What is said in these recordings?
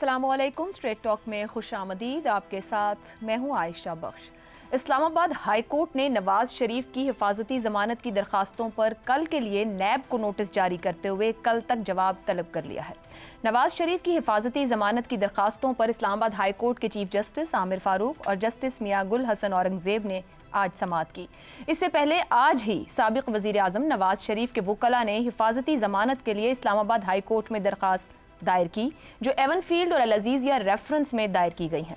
Aslam straight talk में खुश आमदीद आपके साथ मैं हूं आयशा बख्श इस्लामाबाद हाई कोर्ट ने नवाज शरीफ की हिफाजती जमानत की दरखास्तों पर कल के लिए नैब को नोटिस जारी करते हुए कल तक जवाब तलब कर लिया है नवाज शरीफ की हिफाजती जमानत की दरखास्तों पर इस्लामाबाद हाई कोर्ट के चीफ जस्टिस आमिर फारूक और जस्टिस मियाँ गुल हसन औरंगजेब ने आज समात की इससे पहले आज ही सबक वजीर अजम नवाज शरीफ के वकला ने हिफाजती जमानत के लिए इस्लामाबाद हाई कोर्ट में दरखास्त दायर की जो एवन फील्ड और अलजीज़ या रेफरेंस में दायर की गई हैं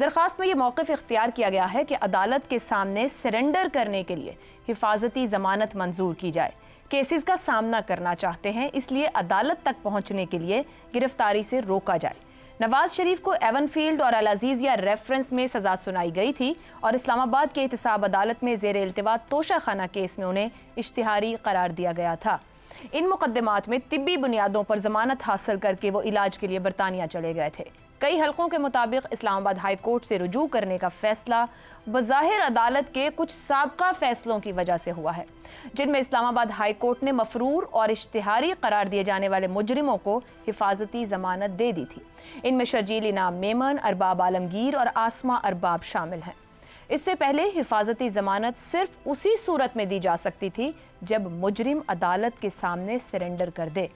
दरख्वास्त में ये मौक़ इख्तियार किया गया है कि अदालत के सामने सरेंडर करने के लिए हिफाजती जमानत मंजूर की जाए केसेस का सामना करना चाहते हैं इसलिए अदालत तक पहुंचने के लिए गिरफ्तारी से रोका जाए नवाज शरीफ को एवन फील्ड और अलाजीज़ या रेफरेंस में सजा सुनाई गई थी और इस्लामाबाद के एहतसाब अदालत में जेर अल्तवा तोशा केस में उन्हें इश्तहारी करार दिया गया था इन मुकदमात में तिब्बी बुनियादों पर जमानत हासिल करके वो इलाज के लिए बरतानिया चले गए थे कई हलकों के मुताबिक इस्लामाबाद हाई कोर्ट से रजू करने का फैसला बज़ाहिर अदालत के कुछ सबका फैसलों की वजह से हुआ है जिनमें इस्लामाबाद हाई कोर्ट ने मफरूर और इश्तहारी करार दिए जाने वाले मुजरिमों को हिफाजती जमानत दे दी थी इनमें शर्जील इनाम मेमन अरबाब आलमगीर और आसमा अरबाब शामिल हैं इससे पहले हिफाजती जमानत सिर्फ उसी सूरत में दी जा सकती थी जब मुजरिम अदालत के सामने सरेंडर कर दे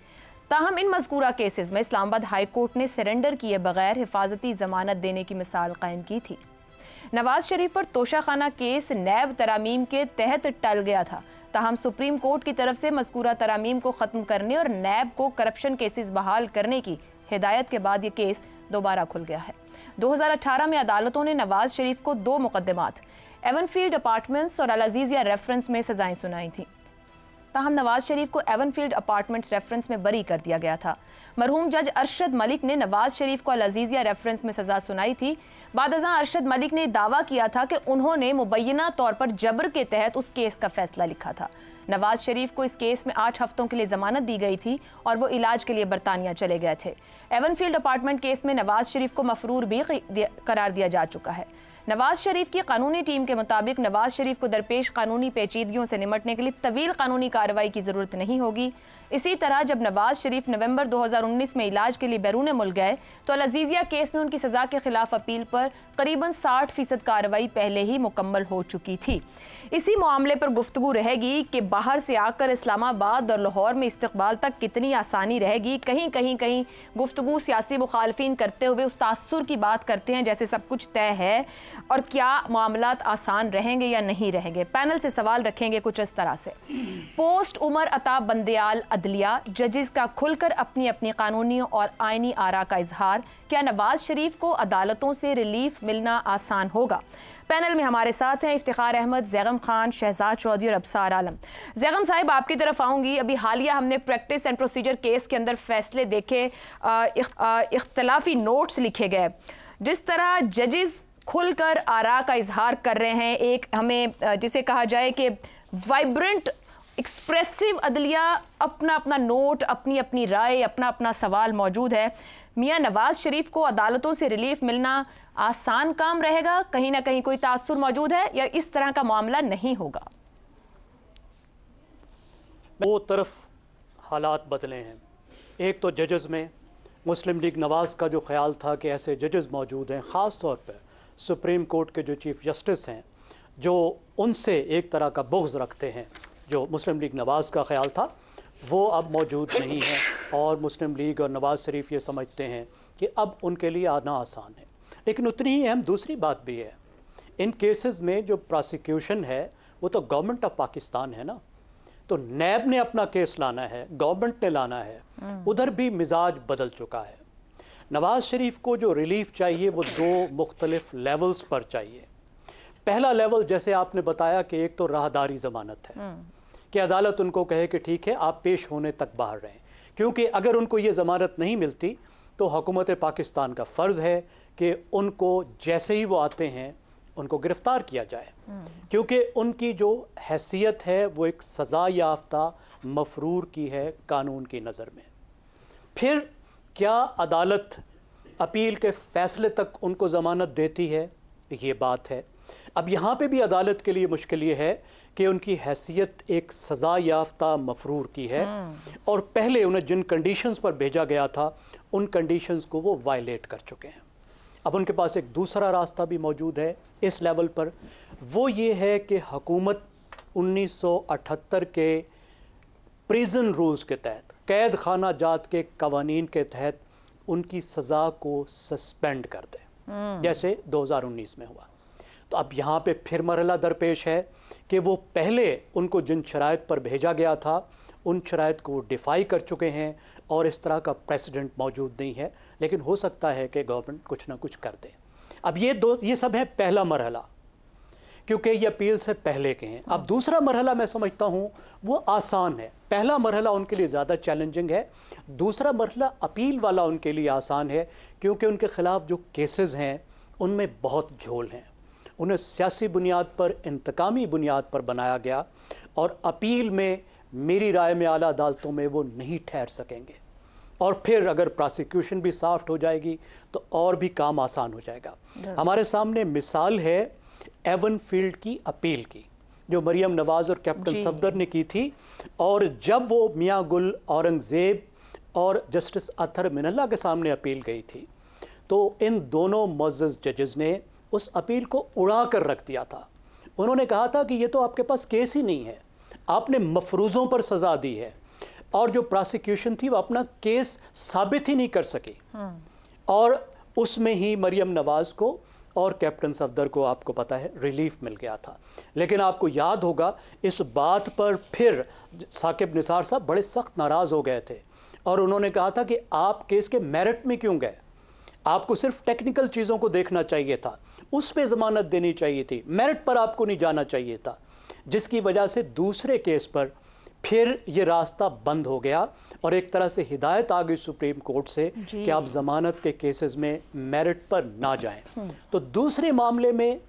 ताहम इन मजकूरा केसेस में इस्लामाबाद हाई कोर्ट ने सरेंडर किए बगैर हिफाजती जमानत देने की मिसाल कायम की थी नवाज शरीफ पर तोशाखाना केस नैब तरामीम के तहत टल गया था ताहम सुप्रीम कोर्ट की तरफ से मजकूरा तरामीम को ख़त्म करने और नैब को करप्शन केसेस बहाल करने की हिदायत के बाद ये केस दोबारा खुल गया है 2018 में अदालतों ने नवाज शरीफ को दो मुकदमात एवनफील्ड अपार्टमेंट्स और अलजीजिया रेफरेंस में सजाएं सुनाई थी ताहम नवाज शरीफ को एवनफील्ड अपार्टमेंट्स रेफरेंस में बरी कर दिया गया था मरहूम जज अरशद मलिक ने नवाज शरीफ को अलजीजिया रेफरेंस में सजा सुनाई थी बाद अरशद मलिक ने दावा किया था कि उन्होंने मुबैना तौर पर जबर के तहत उस केस का फैसला लिखा था नवाज शरीफ को इस केस में आठ हफ्तों के लिए जमानत दी गई थी और वो इलाज के लिए बरतानिया चले गए थे एवनफील्ड अपार्टमेंट केस में नवाज शरीफ को मफरूर भी करार दिया जा चुका है नवाज शरीफ की कानूनी टीम के मुताबिक नवाज शरीफ को दरपेश कानूनी पेचीदगियों से निमटने के लिए तवील कानूनी कार्रवाई की ज़रूरत नहीं होगी इसी तरह जब नवाज शरीफ नवंबर 2019 में इलाज के लिए बैरून मुल्क गए तो अलजीज़िया केस में उनकी सज़ा के खिलाफ अपील पर करीबन 60 फीसद कार्रवाई पहले ही मुकम्मल हो चुकी थी इसी मामले पर गुफ्तु रहेगी कि बाहर से आकर इस्लामाबाद और लाहौर में इस्तबाल तक कितनी आसानी रहेगी कहीं कहीं कहीं गुफ्तु सियासी मुखालफी करते हुए उस तासर की बात करते हैं जैसे सब कुछ तय है और क्या मामला आसान रहेंगे या नहीं रहेंगे पैनल से सवाल रखेंगे कुछ इस तरह से पोस्ट उमर अताब बंदयाल अदलिया जजेस का खुलकर अपनी अपनी कानूनी और आइनी आरा का इजहार क्या नवाज शरीफ को अदालतों से रिलीफ मिलना आसान होगा पैनल में हमारे साथ हैं इफ्तार अहमद जैगम खान शहजाद चौधरी और अबसार आलम जैगम साहब आपकी तरफ आऊँगी अभी हालिया हमने प्रैक्टिस एंड प्रोसीजर केस के अंदर फैसले देखे इख्तलाफी नोट्स लिखे गए जिस तरह जजेस खुलकर आरा का इजहार कर रहे हैं एक हमें जिसे कहा जाए कि वाइब्रेंट एक्सप्रेसिव अदलिया अपना अपना नोट अपनी अपनी राय अपना अपना सवाल मौजूद है मियाँ नवाज़ शरीफ को अदालतों से रिलीफ मिलना आसान काम रहेगा कहीं ना कहीं कोई तासर मौजूद है या इस तरह का मामला नहीं होगा दो तरफ हालात बदले हैं एक तो जजेस में मुस्लिम लीग नवाज़ का जो ख्याल था कि ऐसे जजेस मौजूद हैं ख़ास तौर पर सुप्रीम कोर्ट के जो चीफ़ जस्टिस हैं जो उनसे एक तरह का बोझ रखते हैं जो मुस्लिम लीग नवाज़ का ख्याल था वो अब मौजूद नहीं है और मुस्लिम लीग और नवाज़ शरीफ ये समझते हैं कि अब उनके लिए आना आसान है लेकिन उतनी ही अहम दूसरी बात भी है इन केसेस में जो प्रोसिक्यूशन है वो तो गवर्नमेंट ऑफ पाकिस्तान है ना तो नैब ने अपना केस लाना है गवर्नमेंट ने लाना है हम्म। उधर भी मिजाज बदल चुका है नवाज शरीफ को जो रिलीफ चाहिए वो दो मुख्तलिफ लेवल्स पर चाहिए पहला लेवल जैसे आपने बताया कि एक तो राहदारी ज़मानत है हम्म। कि अदालत उनको कहे कि ठीक है आप पेश होने तक बाहर रहें क्योंकि अगर उनको ये ज़मानत नहीं मिलती तो हुकूमत पाकिस्तान का फ़र्ज़ है कि उनको जैसे ही वो आते हैं उनको गिरफ़्तार किया जाए हम्म। क्योंकि उनकी जो हैसियत है वो एक सज़ा याफ्ता मफरूर की है कानून की नज़र में फिर क्या अदालत अपील के फ़ैसले तक उनको ज़मानत देती है ये बात है अब यहाँ पे भी अदालत के लिए मुश्किल ये है कि उनकी हैसियत एक सज़ा याफ्ता मफरूर की है हाँ। और पहले उन्हें जिन कंडीशंस पर भेजा गया था उन कंडीशंस को वो वायलेट कर चुके हैं अब उनके पास एक दूसरा रास्ता भी मौजूद है इस लेवल पर वो ये है कि हकूमत 1978 के प्रिजन रूल्स के तहत कैद खाना जात के कवानीन के तहत उनकी सज़ा को सस्पेंड कर दे हाँ। जैसे 2019 में हुआ तो अब यहाँ पे फिर मरला दरपेश है कि वो पहले उनको जिन शरात पर भेजा गया था उन शराय को डिफाई कर चुके हैं और इस तरह का प्रेसिडेंट मौजूद नहीं है लेकिन हो सकता है कि गवर्नमेंट कुछ ना कुछ कर दे अब ये दो ये सब है पहला मरहला क्योंकि ये अपील से पहले के हैं अब दूसरा मरहला मैं समझता हूँ वो आसान है पहला मरहला उनके लिए ज़्यादा चैलेंजिंग है दूसरा मरहला अपील वाला उनके लिए आसान है क्योंकि उनके ख़िलाफ़ जो केसेस हैं उनमें बहुत झोल हैं उन्हें सियासी बुनियाद पर इंतकामी बुनियाद पर बनाया गया और अपील में मेरी राय में आला अदालतों में वो नहीं ठहर सकेंगे और फिर अगर प्रोसिक्यूशन भी सॉफ्ट हो जाएगी तो और भी काम आसान हो जाएगा हमारे सामने मिसाल है एवन फील्ड की अपील की जो मरियम नवाज़ और कैप्टन सफदर ने की थी और जब वो मियाँ गुल औरंगज़ेब और जस्टिस अथर मिनल्ला के सामने अपील गई थी तो इन दोनों मज्ज़ जजेज़ ने उस अपील को उड़ा कर रख दिया था उन्होंने कहा था कि ये तो आपके पास केस ही नहीं है आपने मफरूज़ों पर सज़ा दी है और जो प्रोसिक्यूशन थी वो अपना केस साबित ही नहीं कर सकी हाँ। और उसमें ही मरियम नवाज़ को और कैप्टन सफदर को आपको पता है रिलीफ मिल गया था लेकिन आपको याद होगा इस बात पर फिर साकिब निसार साहब बड़े सख्त नाराज़ हो गए थे और उन्होंने कहा था कि आप केस के मेरिट में क्यों गए आपको सिर्फ टेक्निकल चीज़ों को देखना चाहिए था उस पर ज़मानत देनी चाहिए थी मेरिट पर आपको नहीं जाना चाहिए था जिसकी वजह से दूसरे केस पर फिर ये रास्ता बंद हो गया और एक तरह से हिदायत आ गई सुप्रीम कोर्ट से कि आप ज़मानत के केसेस में मेरिट पर ना जाएं हम्म। तो दूसरे मामले में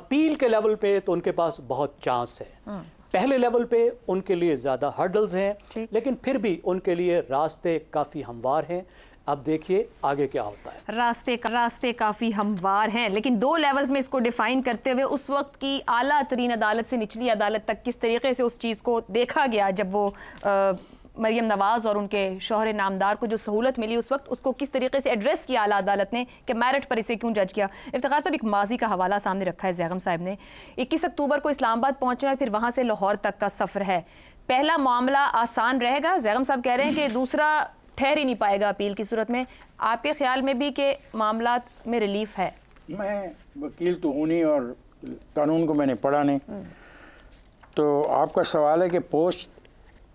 अपील के लेवल पे तो उनके पास बहुत चांस है हम्म। पहले लेवल पे उनके लिए ज़्यादा हर्डल्स हैं लेकिन फिर भी उनके लिए रास्ते काफ़ी हमवार हैं अब देखिए आगे क्या होता है रास्ते का, रास्ते काफ़ी हमवार हैं लेकिन दो लेवल्स में इसको डिफाइन करते हुए उस वक्त की आला तरीन अदालत से निचली अदालत तक किस तरीके से उस चीज़ को देखा गया जब वो आ, मरीम नवाज़ और उनके शोहर नामदार को जो सहूलत मिली उस वक्त उसको किस तरीके से एड्रेस किया आला अदालत ने कि मैरिट पर इसे क्यों जज किया इफ्तार साहब एक माजी का हवाला सामने रखा है जैगम साहब ने इक्कीस अक्टूबर को इस्लामाबाद पहुँचना है फिर वहाँ से लाहौर तक का सफ़र है पहला मामला आसान रहेगा जैगम साहब कह रहे हैं कि दूसरा ठहर ही नहीं पाएगा अपील की सूरत में आपके ख्याल में भी कि मामला में रिलीफ है मैं वकील तो हूँ नहीं और कानून को मैंने पढ़ा नहीं हम्म। तो आपका सवाल है कि पोस्ट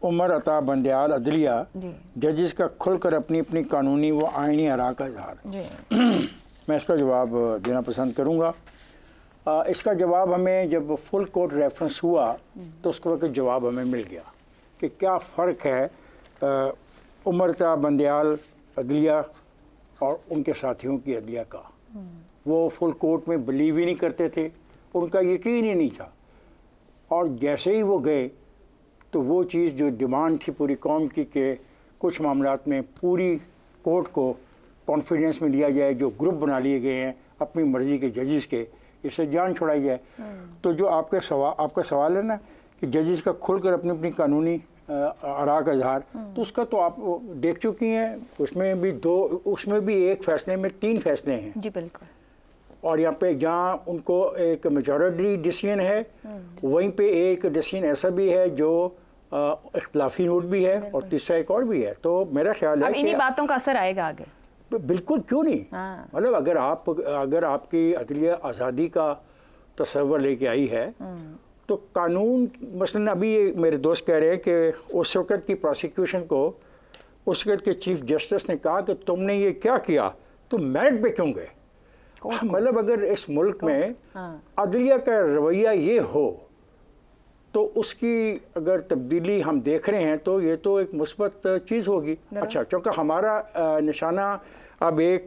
उमर अता बंदयाल अदलिया जजिस का खुलकर अपनी अपनी कानूनी व आइनी हरा का इजहार मैं इसका जवाब देना पसंद करूँगा इसका जवाब हमें जब फुल कोर्ट रेफरेंस हुआ हम्म। तो उसके वक्त तो जवाब हमें मिल गया कि क्या फ़र्क है उमरता बंदयाल अदलिया और उनके साथियों की अदलिया का वो फुल कोर्ट में बिलीव ही नहीं करते थे उनका यकीन ही नहीं था और जैसे ही वो गए तो वो चीज़ जो डिमांड थी पूरी कौम की के कुछ मामला में पूरी कोर्ट को कॉन्फिडेंस में लिया जाए जो ग्रुप बना लिए गए हैं अपनी मर्ज़ी के जजेस के इससे जान छुड़ाई जाए हम्म। तो जो आपके सवाल आपका सवाल है ना कि जजेस का खुलकर अपनी अपनी कानूनी आरा का तो उसका तो आप देख चुकी हैं उसमें भी दो उसमें भी एक फैसले में तीन फैसले हैं जी बिल्कुल और यहाँ पे जहाँ उनको एक मेजोरिटी डिसीजन है हम्म। वहीं पे एक डिसीजन ऐसा भी है जो इख्लाफी नोट भी है और तीसरा एक और भी है तो मेरा ख्याल है इन्हीं बातों का असर आएगा आगे बिल्कुल क्यों नहीं हाँ। मतलब अगर आप अगर आपकी अदलिया आज़ादी का तस्वर लेके आई है हम्म। तो कानून मसलन अभी ये मेरे दोस्त कह रहे हैं कि उस वक़्त की प्रोसिक्यूशन को उस वक़्त के चीफ जस्टिस ने कहा कि तुमने ये क्या किया तो मेरिट पे क्यों गए हाँ, मतलब अगर इस मुल्क में हाँ। अदलिया का रवैया ये हो तो उसकी अगर तब्दीली हम देख रहे हैं तो ये तो एक मुस्बत चीज़ होगी अच्छा क्योंकि हमारा निशाना अब एक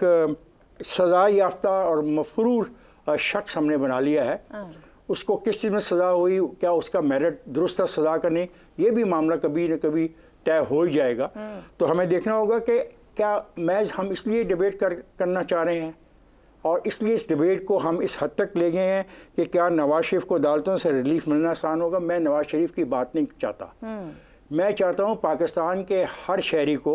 सज़ा याफ्ता और मफरूर शख्स हमने बना लिया है हाँ। उसको किस चीज़ में सज़ा हुई क्या उसका मेरिट दुरुस्त था सज़ा का नहीं ये भी मामला कभी न कभी तय हो ही जाएगा हम्म। तो हमें देखना होगा कि क्या मैज हम इसलिए डिबेट कर करना चाह रहे हैं और इसलिए इस डिबेट को हम इस हद तक ले गए हैं कि क्या नवाज शरीफ को अदालतों से रिलीफ मिलना आसान होगा मैं नवाज शरीफ की बात नहीं चाहता हम्म। मैं चाहता हूँ पाकिस्तान के हर शहरी को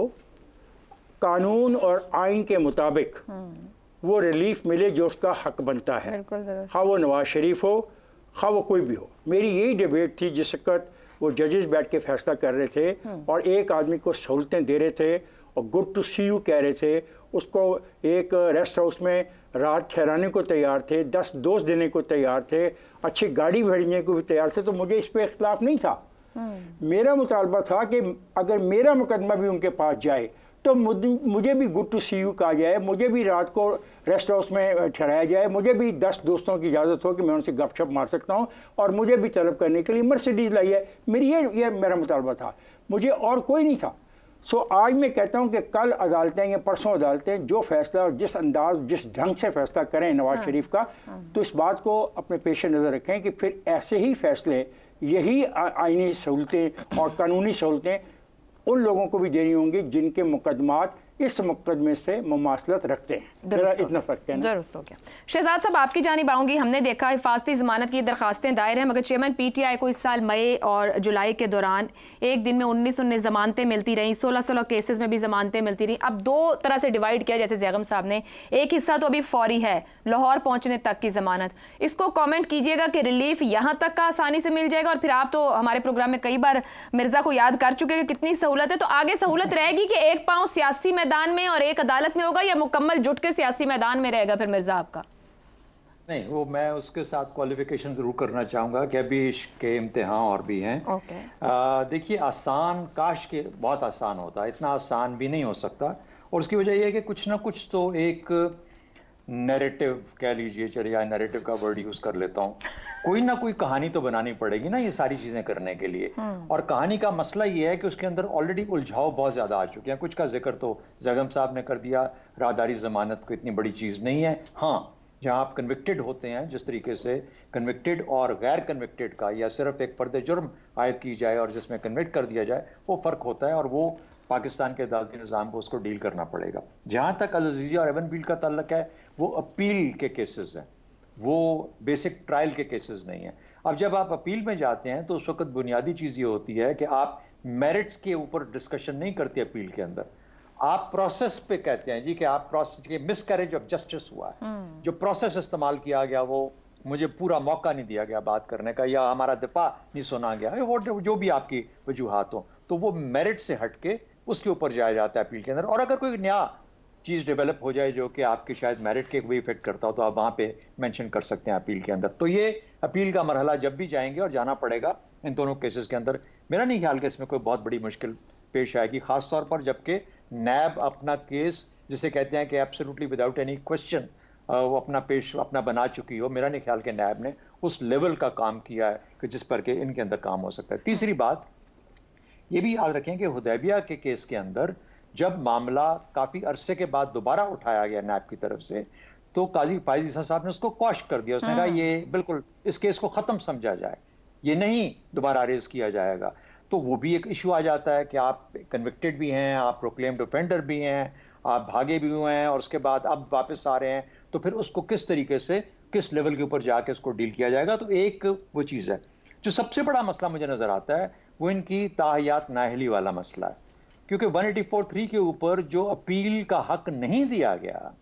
कानून और आइन के मुताबिक हम्म। वो रिलीफ मिले जो उसका हक बनता है हाँ वो नवाज शरीफ हो खा वो कोई भी हो मेरी यही डिबेट थी जिस वक्त वो जजेस बैठ के फैसला कर रहे थे हम्म। और एक आदमी को सहूलतें दे रहे थे और गुड टू सी यू कह रहे थे उसको एक रेस्ट हाउस में रात ठहराने को तैयार थे दस दोस्त देने को तैयार थे अच्छी गाड़ी भेजने को भी तैयार थे तो मुझे इस पर इख्तलाफ नहीं था हम्म। मेरा मुतालबा था कि अगर मेरा मुकदमा भी उनके पास जाए तो मुझे भी गुड टू सी यू कहा जाए मुझे भी रात को रेस्ट हाउस में ठहराया जाए मुझे भी दस दोस्तों की इजाज़त हो कि मैं उनसे गपशप मार सकता हूँ और मुझे भी तलब करने के लिए मर्सिडीज़ है मेरी ये ये मेरा मुतालबा था मुझे और कोई नहीं था सो आज मैं कहता हूँ कि कल अदालतें या परसों अदालतें जो फैसला और जिस अंदाज जिस ढंग से फैसला करें नवाज हाँ, शरीफ का हाँ, तो इस बात को अपने पेश नज़र रखें कि फिर ऐसे ही फैसले यही आइनी सहूलतें और कानूनी सहूलतें उन लोगों को भी देनी होंगी जिनके मुकदमात इस मुकदमे से मुमासलत रखते हैं मेरा इतना फ़र्क है दुरुस्त हो गया शहजाद साहब आपकी जानी आऊँगी हमने देखा हिफाजती ज़मानत की दरखास्तें दायर हैं मगर चेयरमैन पी टी आई को इस साल मई और जुलाई के दौरान एक दिन में उन्नीस उन्नीस ज़मानतें मिलती रहीं सोलह सोलह केसेज में भी ज़मानतें मिलती रहीं अब दो तरह से डिवाइड किया जैसे जैगम साहब ने एक हिस्सा तो अभी फौरी है लाहौर पहुँचने तक की ज़मानत इसको कॉमेंट कीजिएगा कि रिलीफ यहाँ तक का आसानी से मिल जाएगा और फिर आप तो हमारे प्रोग्राम में कई बार मिर्ज़ा को याद कर चुके हैं कितनी सहूलत है तो आगे सहूलत रहेगी कि एक पाँव सियासी में मैदान में और एक अदालत में होगा या मुकम्मल जुट के सियासी मैदान में रहेगा फिर मिर्जा आपका नहीं वो मैं उसके साथ क्वालिफिकेशन ज़रूर करना चाहूंगा कि अभी इसके इम्तहान और भी हैं okay. देखिए आसान काश के बहुत आसान होता है इतना आसान भी नहीं हो सकता और उसकी वजह यह है कि कुछ ना कुछ तो एक नैरेटिव कह लीजिए चलिए या नैरेटिव का वर्ड यूज कर लेता हूँ कोई ना कोई कहानी तो बनानी पड़ेगी ना ये सारी चीजें करने के लिए हम्म। और कहानी का मसला ये है कि उसके अंदर ऑलरेडी उलझाव बहुत ज्यादा आ चुके हैं कुछ का जिक्र तो जगम साहब ने कर दिया रादारी जमानत को इतनी बड़ी चीज नहीं है हाँ जहाँ आप कन्विक्टेड होते हैं जिस तरीके से कन्विक्टेड और गैर कन्विक्टेड का या सिर्फ एक पर्दे जुर्म आयद की जाए और जिसमें कन्विक्ट कर दिया जाए वो फ़र्क होता है और वो पाकिस्तान के अदालती निज़ाम को उसको डील करना पड़ेगा जहाँ तक अलजीज़ी और एवन का तल्लक है वो अपील के केसेस हैं वो बेसिक ट्रायल के केसेस नहीं हैं अब जब आप अपील में जाते हैं तो उस वक्त बुनियादी चीज़ ये होती है कि आप मेरिट्स के ऊपर डिस्कशन नहीं करते अपील के अंदर आप प्रोसेस पे कहते हैं जी कि आप प्रोसेस के मिसकैरेज ऑफ जस्टिस हुआ है हम्म। जो प्रोसेस इस्तेमाल किया गया वो मुझे पूरा मौका नहीं दिया गया बात करने का या हमारा दिफा नहीं सुना गया वो जो भी आपकी वजूहत हो तो वो मेरिट से हट के उसके ऊपर जाया जाता है अपील के अंदर और अगर कोई नया चीज़ डेवलप हो जाए जो कि आपके शायद मेरिट के भी इफेक्ट करता हो तो आप वहाँ पे मेंशन कर सकते हैं अपील के अंदर तो ये अपील का मरहला जब भी जाएंगे और जाना पड़ेगा इन दोनों केसेस के अंदर मेरा नहीं ख्याल कि इसमें कोई बहुत बड़ी मुश्किल पेश आएगी खासतौर पर जबकि नैब अपना केस जिसे कहते हैं कि एब्सोलूटली विदाउट एनी क्वेश्चन वो अपना पेश अपना बना चुकी हो मेरा नहीं ख्याल कि नैब ने उस लेवल का काम किया है कि जिस पर के इनके अंदर काम हो सकता है तीसरी बात ये भी याद रखें कि हुदैबिया के केस के अंदर जब मामला काफ़ी अरसे के बाद दोबारा उठाया गया नैब की तरफ से तो काजी फायजी साहब ने उसको क्वाश कर दिया उसने कहा हाँ। ये बिल्कुल इस केस को ख़त्म समझा जाए ये नहीं दोबारा रेज किया जाएगा तो वो भी एक इशू आ जाता है कि आप कन्विक्टेड भी हैं आप प्रोक्लेम्ड डिफेंडर भी हैं आप भागे भी हुए हैं और उसके बाद अब वापस आ रहे हैं तो फिर उसको किस तरीके से किस लेवल के ऊपर जाके उसको डील किया जाएगा तो एक वो चीज़ है जो सबसे बड़ा मसला मुझे नज़र आता है वो इनकी ताहियात नाहली वाला मसला है क्योंकि 1843 के ऊपर जो अपील का हक नहीं दिया गया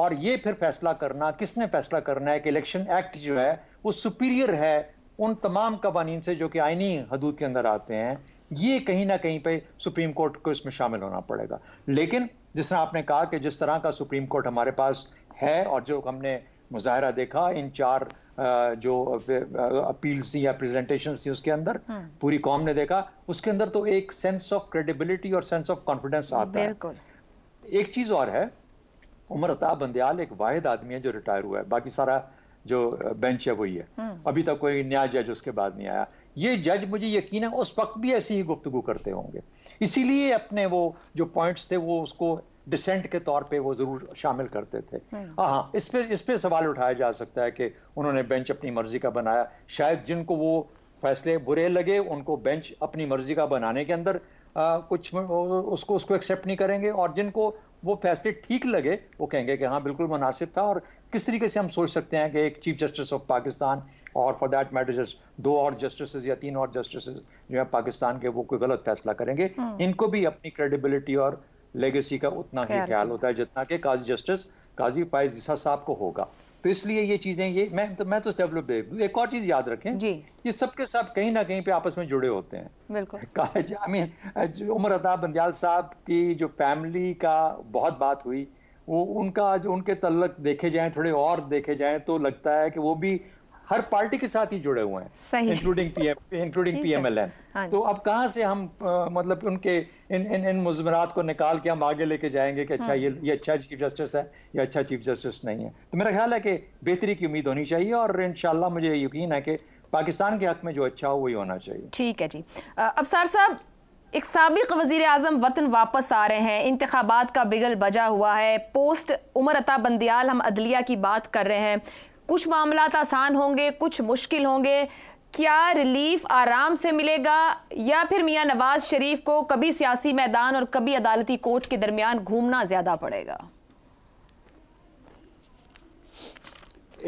और ये फिर फैसला करना किसने फैसला करना है कि इलेक्शन एक्ट जो है वो सुपीरियर है उन तमाम कवानीन से जो कि आइनी हदूद के अंदर आते हैं ये कहीं ना कहीं पे सुप्रीम कोर्ट को इसमें शामिल होना पड़ेगा लेकिन जिस तरह आपने कहा कि जिस तरह का सुप्रीम कोर्ट हमारे पास है और जो हमने मुजाहरा देखा इन चार जो अपील्स थी या प्रेजेंटेशन थी उसके अंदर हम्म। पूरी कॉम ने देखा उसके अंदर तो एक सेंस ऑफ क्रेडिबिलिटी और सेंस ऑफ कॉन्फिडेंस आता है एक चीज़ और है उमर अताब बंदयाल एक वाहिद आदमी है जो रिटायर हुआ है बाकी सारा जो बेंच है वही है हम्म। अभी तक कोई न्याय जज उसके बाद नहीं आया ये जज मुझे यकीन है उस वक्त भी ऐसी ही गुफ्तगु करते होंगे इसीलिए अपने वो जो पॉइंट्स थे वो उसको डिसेंट के तौर पे वो जरूर शामिल करते थे हाँ इस पे इस पे सवाल उठाया जा सकता है कि उन्होंने बेंच अपनी मर्जी का बनाया शायद जिनको वो फैसले बुरे लगे उनको बेंच अपनी मर्जी का बनाने के अंदर आ, कुछ उसको उसको एक्सेप्ट नहीं करेंगे और जिनको वो फैसले ठीक लगे वो कहेंगे कि हाँ बिल्कुल मुनासिब था और किस तरीके से हम सोच सकते हैं कि एक चीफ जस्टिस ऑफ पाकिस्तान और फॉर दैट मैटर जस्ट दो और जस्टिस या तीन और जस्टिस जो है पाकिस्तान के वो कोई गलत फैसला करेंगे हम्म। इनको भी अपनी क्रेडिबिलिटी और लेगेसी का उतना ही ख्याल होता है जितना कि काजी जस्टिस काजी फायज जिसा साहब को होगा तो इसलिए ये चीज़ें ये मैं तो मैं तो डेवलप एक और चीज़ याद रखें जी ये सबके सब कहीं ना कहीं पे आपस में जुड़े होते हैं बिल्कुल उमर अदा बंदयाल साहब की जो फैमिली का बहुत बात हुई वो उनका जो उनके तल्लक देखे जाएं थोड़े और देखे जाएं तो लगता है कि वो भी हर पार्टी के साथ ही जुड़े हुए हैं इंक्लूडिंग पीएम इंक्लूडिंग पीएमएलएन तो अब कहाँ से हम आ, मतलब उनके इन इन इन मुजमरात को निकाल के हम आगे लेके जाएंगे कि अच्छा हाँ। ये ये अच्छा चीफ जस्टिस है या अच्छा चीफ जस्टिस नहीं है तो मेरा ख्याल है कि बेहतरी की उम्मीद होनी चाहिए और इन मुझे यकीन है कि पाकिस्तान के हक में जो अच्छा हो वही होना चाहिए ठीक है जी अब सर साहब एक सबक वजीर अजम वतन वापस आ रहे हैं इंतबात का बिगल बजा हुआ है पोस्ट उमर अता बंदियाल हम अदलिया की बात कर रहे हैं कुछ मामला आसान होंगे कुछ मुश्किल होंगे क्या रिलीफ आराम से मिलेगा या फिर मियां नवाज शरीफ को कभी सियासी मैदान और कभी अदालती कोर्ट के दरमियान घूमना ज़्यादा पड़ेगा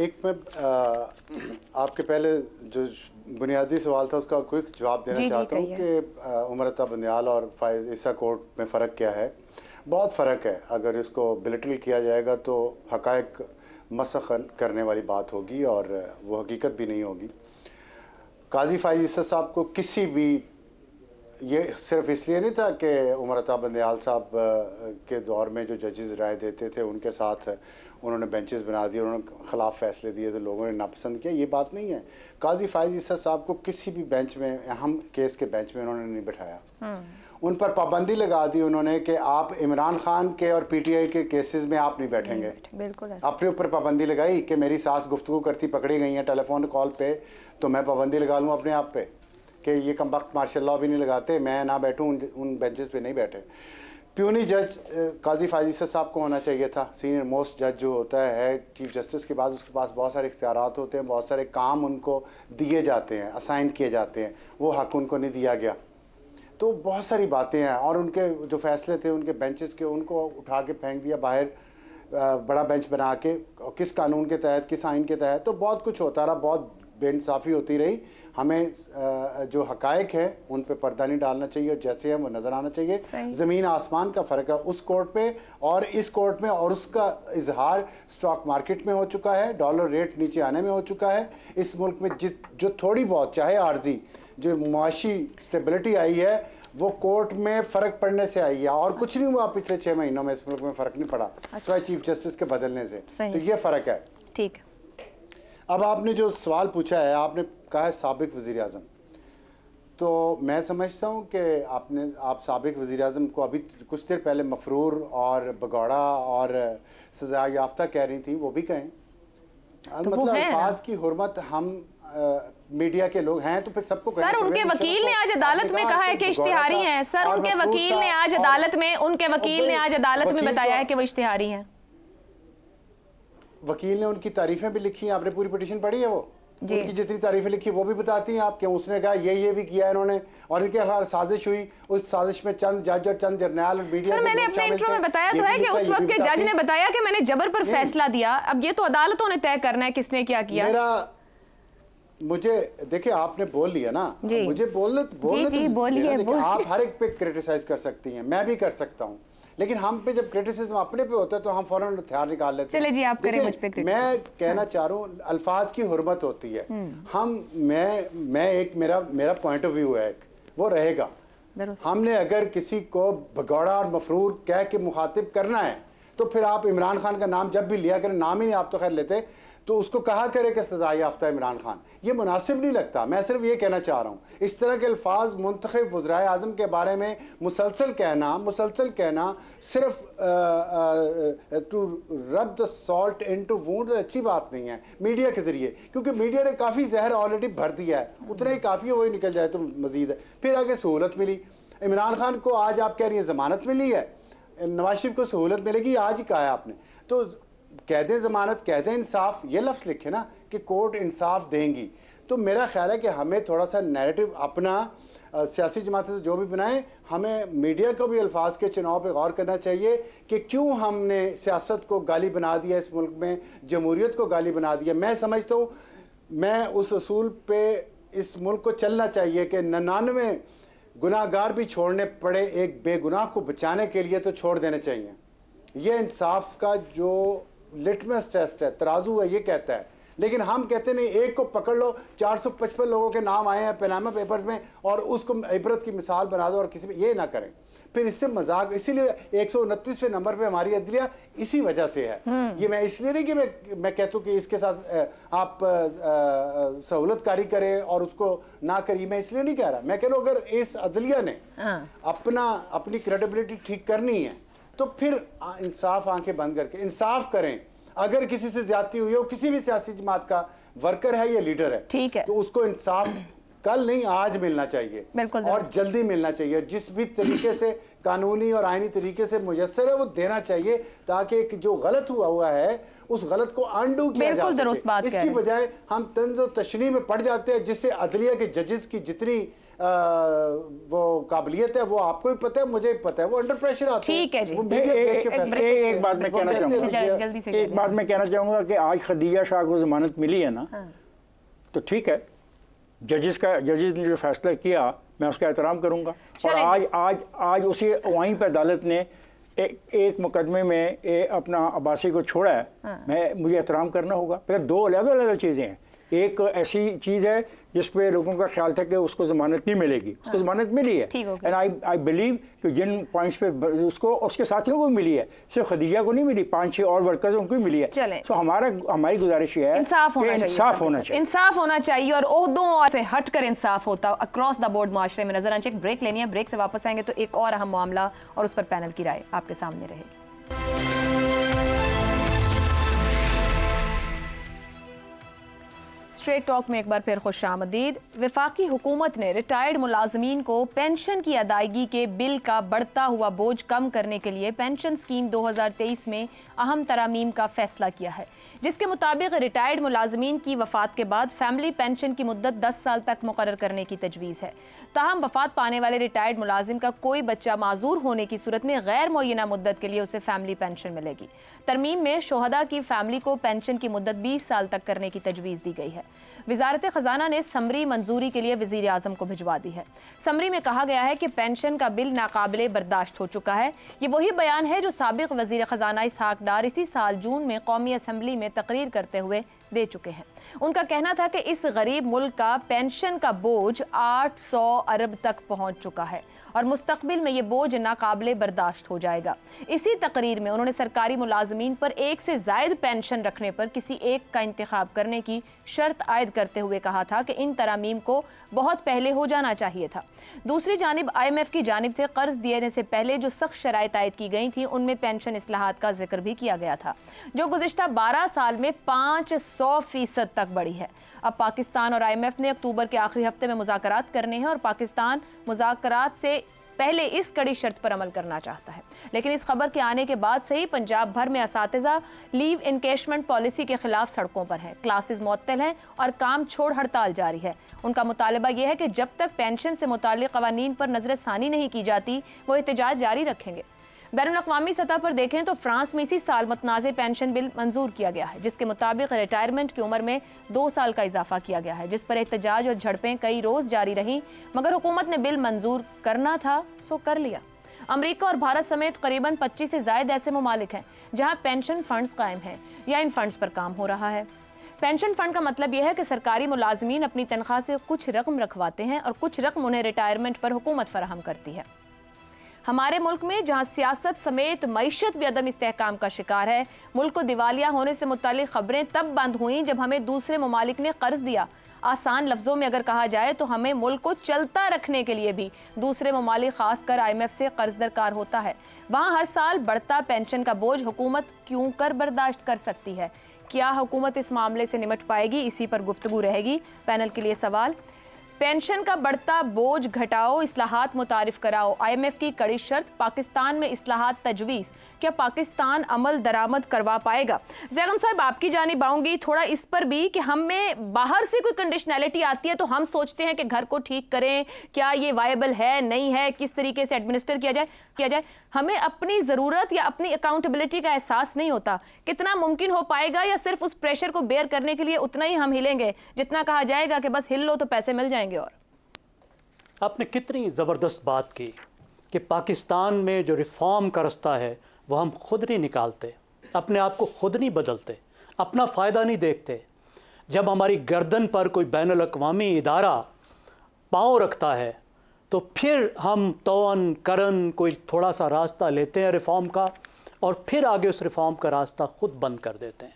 एक मैं आ, आपके पहले जो बुनियादी सवाल था उसका क्विक जवाब देना चाहता हूँ कि उमर अता बनियाल और फायज ईसा कोर्ट में फ़र्क क्या है बहुत फ़र्क है अगर इसको बिलिटल किया जाएगा तो हकायक मसखल करने वाली बात होगी और वो हकीकत भी नहीं होगी काजी फायज साहब को किसी भी ये सिर्फ इसलिए नहीं था कि उमर अता बंदयाल साहब के दौर में जो जजेस राय देते थे उनके साथ उन्होंने बेंचेस बना दिए उन्होंने ख़िलाफ़ फैसले दिए तो लोगों ने नापसंद किया ये बात नहीं है काजी फायज साहब को किसी भी बेंच में अहम केस के बेंच में उन्होंने नहीं बैठाया हम्म। उन पर पाबंदी लगा दी उन्होंने कि आप इमरान खान के और पीटीआई के केसेस में आप नहीं बैठेंगे बिल्कुल अपने ऊपर पाबंदी लगाई कि मेरी सास गुफ्तु करती पकड़ी गई हैं टेलीफोन कॉल पे तो मैं पाबंदी लगा लूँ अपने आप पे कि ये कम वक्त मार्शल लॉ भी नहीं लगाते मैं ना बैठूँ उन, उन बेंचेस पे नहीं बैठे प्यूनी जज काजी फाजी साहब को होना चाहिए था सीनियर मोस्ट जज जो होता है चीफ जस्टिस के बाद उसके पास बहुत सारे इख्तियार होते हैं बहुत सारे काम उनको दिए जाते हैं असाइन किए जाते हैं वो हक उनको नहीं दिया गया तो बहुत सारी बातें हैं और उनके जो फैसले थे उनके बेंचेस के उनको उठा के फेंक दिया बाहर बड़ा बेंच बना के किस कानून के तहत किस आइन के तहत तो बहुत कुछ होता रहा बहुत बेनसाफ़ी होती रही हमें जो हकायक है उन पे पर्दा नहीं डालना चाहिए और जैसे हैं वो नज़र आना चाहिए ज़मीन आसमान का फ़र्क है उस कोर्ट पे और इस कोर्ट में और उसका इजहार स्टॉक मार्केट में हो चुका है डॉलर रेट नीचे आने में हो चुका है इस मुल्क में जित जो थोड़ी बहुत चाहे आर्जी जो मुआशी स्टेबिलिटी आई है वो कोर्ट में फ़र्क पड़ने से आई है और कुछ नहीं हुआ पिछले छह महीनों में इस मुल्क में फ़र्क नहीं पड़ा अच्छा। चीफ जस्टिस के बदलने से तो ये फ़र्क है ठीक अब आपने जो सवाल पूछा है आपने कहा है सबक वज़ी अजम तो मैं समझता हूँ कि आपने आप सबक वज़ी अजम को अभी कुछ देर पहले मफरूर और बगौड़ा और सजा याफ्ता कह रही थी वो भी कहें तो मतलब अल्फाज की हरमत हम मीडिया के लोग हैं तो फिर सबको सर उनके वकील ने आज अदालत में कहा है कि इश्तिहारी हैं सर उनके वकील ने आज अदालत में उनके वकील ने आज अदालत में बताया है कि वो इश्तिहारी हैं वकील ने उनकी तारीफें भी लिखी आपने पूरी पिटिशन पढ़ी है वो उनकी जितनी तारीफें लिखी वो भी बताती हैं आप क्यों उसने कहा ये ये भी किया इन्होंने और इनके खिलाफ साजिश हुई उस साजिश में चंद जज और चंद जर्नैल और मीडिया सर मैंने अपने इंट्रो में बताया तो है कि उस वक्त के जज ने बताया कि मैंने जबर पर फैसला दिया अब ये तो अदालतों ने तय करना है किसने क्या किया मेरा मुझे देखिए आपने बोल लिया ना मुझे बोलने तो- बोलने तो जी, जी, बोल लिया, बोल आप हर एक पे क्रिटिसाइज कर सकती हैं मैं भी कर सकता हूँ लेकिन हम पे जब क्रिटिसिज्म अपने पे होता है तो हम फौरन हथियार निकाल लेते हैं जी आप करें मुझ पे मैं कहना हाँ। चाह रहा हूँ अल्फाज की हरमत होती है हम्म। हम मैं मैं एक मेरा मेरा पॉइंट ऑफ व्यू है एक वो रहेगा हमने अगर किसी को भगौड़ा और मफरूर कह के मुखातिब करना है तो फिर आप इमरान खान का नाम जब भी लिया करें नाम ही नहीं आप तो खैर लेते तो उसको कहा करे कि सजा याफ्ता इमरान खान ये मुनासिब नहीं लगता मैं सिर्फ ये कहना चाह रहा हूँ इस तरह के अल्फाज मंतखब वज्रा अजम के बारे में मुसलसल कहना मुसलसल कहना सिर्फ to rub the salt into wound अच्छी बात नहीं है मीडिया के ज़रिए क्योंकि मीडिया ने काफ़ी जहर ऑलरेडी भर दिया है उतना ही काफ़ी वही निकल जाए तो मज़ीद है फिर आगे सहूलत मिली इमरान खान को आज आप कह रही हैं ज़मानत मिली है नवाज शरीफ को सहूलत मिलेगी आज ही कहा है आपने तो कैद ज़मानत कैद इंसाफ ये लफ्ज़ लिखे ना कि कोर्ट इंसाफ देंगी तो मेरा ख्याल है कि हमें थोड़ा सा नैरेटिव अपना सियासी जमातें जो भी बनाएं हमें मीडिया को भी अल्फाज के चुनाव पर गौर करना चाहिए कि क्यों हमने सियासत को गाली बना दिया इस मुल्क में जमहूरीत को गाली बना दिया मैं समझता हूँ मैं उस असूल पे इस मुल्क को चलना चाहिए कि ननानवे गुनाहगार भी छोड़ने पड़े एक बेगुनाह को बचाने के लिए तो छोड़ देने चाहिए यह इंसाफ का जो लिटमस टेस्ट है तराजू है ये कहता है लेकिन हम कहते नहीं एक को पकड़ लो 455 लोगों के नाम आए हैं पैनामा पेपर्स में और उसको इबरत की मिसाल बना दो और किसी में ये ना करें फिर इससे मजाक इसीलिए एक सौ उनतीसवें नंबर पे हमारी अदलिया इसी वजह से है हम्म। ये मैं इसलिए नहीं कि मैं मैं कहता हूँ कि इसके साथ आप सहूलत कारी करें और उसको ना करिए मैं इसलिए नहीं कह रहा मैं कह रहा हूँ अगर इस अदलिया ने हाँ। अपना अपनी क्रेडिबिलिटी ठीक करनी है तो फिर इंसाफ आंखें बंद करके इंसाफ करें अगर किसी से ज्यादा हुई हो किसी भी सियासी जमात का वर्कर है या लीडर है ठीक है तो उसको इंसाफ कल नहीं आज मिलना चाहिए बिल्कुल और जल्दी मिलना चाहिए जिस भी तरीके से कानूनी और आईनी तरीके से मुयसर है वो देना चाहिए ताकि जो गलत हुआ हुआ है उस गलत को अंडू किया जा सके इसकी बजाय हम तंज और तशनी में पड़ जाते हैं जिससे अदलिया के जजेस की जितनी वो काबिलियत है वो आपको भी पता है मुझे भी पता है वो अंडर प्रेशर आते ठीक है जी एक बात मैं कहना चाहूंगा एक बात मैं कहना चाहूंगा कि आज खदीजा शाह को जमानत मिली है ना हाँ। तो ठीक है जजिस का जजिस ने जो फैसला किया मैं उसका एहतराम करूंगा और आज आज आज उसी वहीं पर अदालत ने एक, एक मुकदमे में ए, अपना अब्बासी को छोड़ा है हाँ। मैं मुझे एहतराम करना होगा फिर दो अलग अलग चीज़ें हैं एक ऐसी चीज़ है जिस पे लोगों का ख्याल था कि उसको ज़मानत नहीं मिलेगी उसको हाँ। ज़मानत मिली है एंड आई आई बिलीव कि जिन पॉइंट्स पे उसको उसके साथियों को मिली है सिर्फ खदीजा को नहीं मिली पांच छह और वर्कर्स उनको भी मिली है तो so, हमारा हमारी गुजारिश ये है इंसाफ होना इंसाफ होना चाहिए इंसाफ होना चाहिए और ओहदों से हट कर इंसाफ होता अक्रॉस द बोर्ड माशरे में नजर आना चाहिए ब्रेक लेनी है ब्रेक से वापस आएंगे तो एक और अहम मामला और उस पर पैनल की राय आपके सामने रहेगी स्ट्रेट टॉक में एक बार फिर खुश आमदीद वफाकी हुकूमत ने रिटायर्ड मुलाजमीन को पेंशन की अदायगी के बिल का बढ़ता हुआ बोझ कम करने के लिए पेंशन स्कीम 2023 में अहम तरामीम का फैसला किया है जिसके मुताबिक रिटायर्ड मुलाजमीन की वफात के बाद फैमिली पेंशन की मुद्दत दस साल तक मुकर करने की तजवीज़ है ताहम वफात पाने वाले रिटायर्ड मुलाजिम का कोई बच्चा माजूर होने की सूरत में गैर मुना मुद्दत के लिए उसे फैमिली पेंशन मिलेगी तरमीम में शोहदा की फैमिली को पेंशन की मुद्दत बीस साल तक करने की तजवीज़ दी गई है वजारत खजाना ने समरी मंजूरी के लिए वजीर अजम को भिजवा दी है समरी में कहा गया है कि पेंशन का बिल नाकबिल बर्दाश्त हो चुका है ये वही बयान है जो सबक वजी खजाना इसहाक डार इसी साल जून में कौमी असम्बली में तकरीर करते हुए दे चुके हैं उनका कहना था कि इस गरीब मुल्क का पेंशन का बोझ 800 अरब तक पहुंच चुका है और मुस्तबिल में ये बोझ नाकबिल बर्दाश्त हो जाएगा इसी तकरीर में उन्होंने सरकारी मुलाजमीन पर एक से जायद पेंशन रखने पर किसी एक का इंतखब करने की शर्त आयद करते हुए कहा था कि इन तरामीम को बहुत पहले हो जाना चाहिए था दूसरी जानब आई एम एफ की जानब से कर्ज देने से पहले जो सख्त शराय आयद की गई थी उनमें पेंशन असलाहत का जिक्र भी किया गया था जो गुजशत बारह साल में पाँच सौ फीसद तक बढ़ी है अब पाकिस्तान और आईएमएफ ने अक्टूबर के आखिरी हफ्ते में मुजाकरात करने हैं और पाकिस्तान मुजाकरात से पहले इस कड़ी शर्त पर अमल करना चाहता है लेकिन इस खबर के आने के बाद से ही पंजाब भर में इस लीव इनकेशमेंट पॉलिसी के खिलाफ सड़कों पर है क्लासेस मअतल हैं और काम छोड़ हड़ताल जारी है उनका मुतालबा यह है कि जब तक पेंशन से मुतल कवानीन पर नजर षानी नहीं की जाती वो एहतजाज जारी रखेंगे बैन अवी सतह पर देखें तो फ्रांस में इसी साल मतनाज़ पेंशन बिल मंजूर किया गया है जिसके मुताबिक रिटायरमेंट की उम्र में दो साल का इजाफा किया गया है जिस पर एहतजाज और झड़पें कई रोज़ जारी रहीं मगर हुकूमत ने बिल मंजूर करना था सो कर लिया अमरीका और भारत समेत करीबन पच्चीस से जायद ऐसे ममालिक हैं जहाँ पेंशन फंड कायम हैं या इन फंड पर काम हो रहा है पेंशन फंड का मतलब यह है कि सरकारी मुलाजमीन अपनी तनख्वाह से कुछ रकम रखवाते हैं और कुछ रकम उन्हें रिटायरमेंट पर हुकूमत फराहम करती है हमारे मुल्क में जहां सियासत समेत मीशत भी अदम इसकाम का शिकार है मुल्क को दिवालिया होने से मुतल खबरें तब बंद हुई जब हमें दूसरे ममालिक ने कर्ज दिया आसान लफ्ज़ों में अगर कहा जाए तो हमें मुल्क को चलता रखने के लिए भी दूसरे ममालिक खासकर आई एम एफ से कर्ज दरकार होता है वहाँ हर साल बढ़ता पेंशन का बोझ हुकूमत क्यों कर बर्दाश्त कर सकती है क्या हुकूमत इस मामले से निमट पाएगी इसी पर गुफ्तु रहेगी पैनल के लिए सवाल पेंशन का बढ़ता बोझ घटाओ इसलाहत मुतारफ कराओ आई एम एफ की कड़ी शर्त पाकिस्तान में इसलाहत तजवीज़ क्या पाकिस्तान अमल दरामद करवा पाएगा जैगम साहब आपकी जानी आऊँगी थोड़ा इस पर भी कि हमें बाहर से कोई कंडीशनैलिटी आती है तो हम सोचते हैं कि घर को ठीक करें क्या ये वायबल है नहीं है किस तरीके से एडमिनिस्टर किया जाए किया जाए हमें अपनी ज़रूरत या अपनी अकाउंटेबिलिटी का एहसास नहीं होता कितना मुमकिन हो पाएगा या सिर्फ उस प्रेशर को बेयर करने के लिए उतना ही हम हिलेंगे जितना कहा जाएगा कि बस हिल लो तो पैसे मिल जाएंगे और आपने कितनी ज़बरदस्त बात की कि पाकिस्तान में जो रिफॉर्म का रास्ता है वो हम खुद नहीं निकालते अपने आप को खुद नहीं बदलते अपना फ़ायदा नहीं देखते जब हमारी गर्दन पर कोई बैन अवी इदारा पाँव रखता है तो फिर हम तोन करन कोई थोड़ा सा रास्ता लेते हैं रिफॉर्म का और फिर आगे उस रिफॉर्म का रास्ता खुद बंद कर देते हैं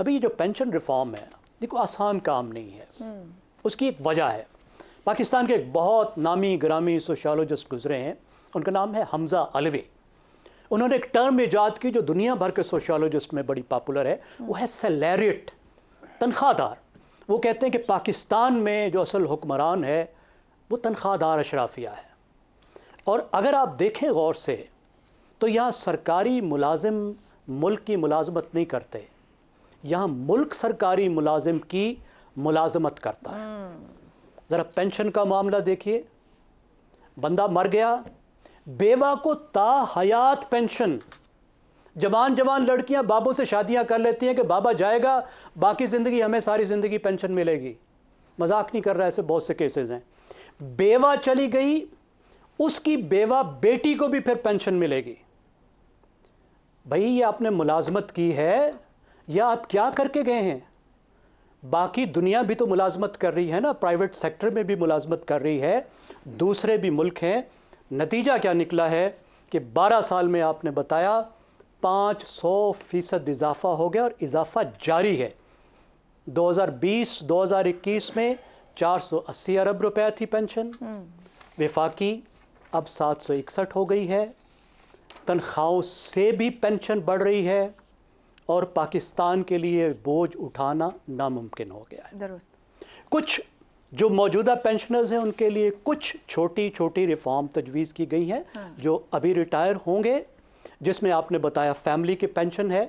अभी ये जो पेंशन रिफॉर्म है ये कोई आसान काम नहीं है हम्म। उसकी एक वजह है पाकिस्तान के एक बहुत नामी ग्रामी सोशलोजिस्ट गुजरे हैं उनका नाम है हमज़ा अलवी उन्होंने एक टर्म ईजाद की जो दुनिया भर के सोशोलॉजिस्ट में बड़ी पॉपुलर है वो है सैलरियट तनख्वाहदार वो कहते हैं कि पाकिस्तान में जो असल हुक्मरान है वो तनख्वाहदार अशराफिया है और अगर आप देखें गौर से तो यहाँ सरकारी मुलाजिम मुल्क की मुलाजमत नहीं करते यहाँ मुल्क सरकारी मुलाजिम की मुलाजमत करता है हम्म। ज़रा पेंशन का मामला देखिए बंदा मर गया बेवा को ता हयात पेंशन जवान जवान लड़कियां बाबों से शादियां कर लेती हैं कि बाबा जाएगा बाकी ज़िंदगी हमें सारी ज़िंदगी पेंशन मिलेगी मजाक नहीं कर रहा ऐसे बहुत से केसेस हैं बेवा चली गई उसकी बेवा बेटी को भी फिर पेंशन मिलेगी भाई ये आपने मुलाजमत की है या आप क्या करके गए हैं बाकी दुनिया भी तो मुलाजमत कर रही है ना प्राइवेट सेक्टर में भी मुलाजमत कर रही है दूसरे भी मुल्क हैं नतीजा क्या निकला है कि 12 साल में आपने बताया 500 फीसद इजाफा हो गया और इजाफा जारी है 2020-2021 में 480 अरब रुपया थी पेंशन हम्म। विफाकी अब 761 हो गई है तनख्वाहों से भी पेंशन बढ़ रही है और पाकिस्तान के लिए बोझ उठाना नामुमकिन हो गया है कुछ जो मौजूदा पेंशनर्स हैं उनके लिए कुछ छोटी छोटी रिफॉर्म तजवीज़ की गई हैं हाँ। जो अभी रिटायर होंगे जिसमें आपने बताया फैमिली की पेंशन है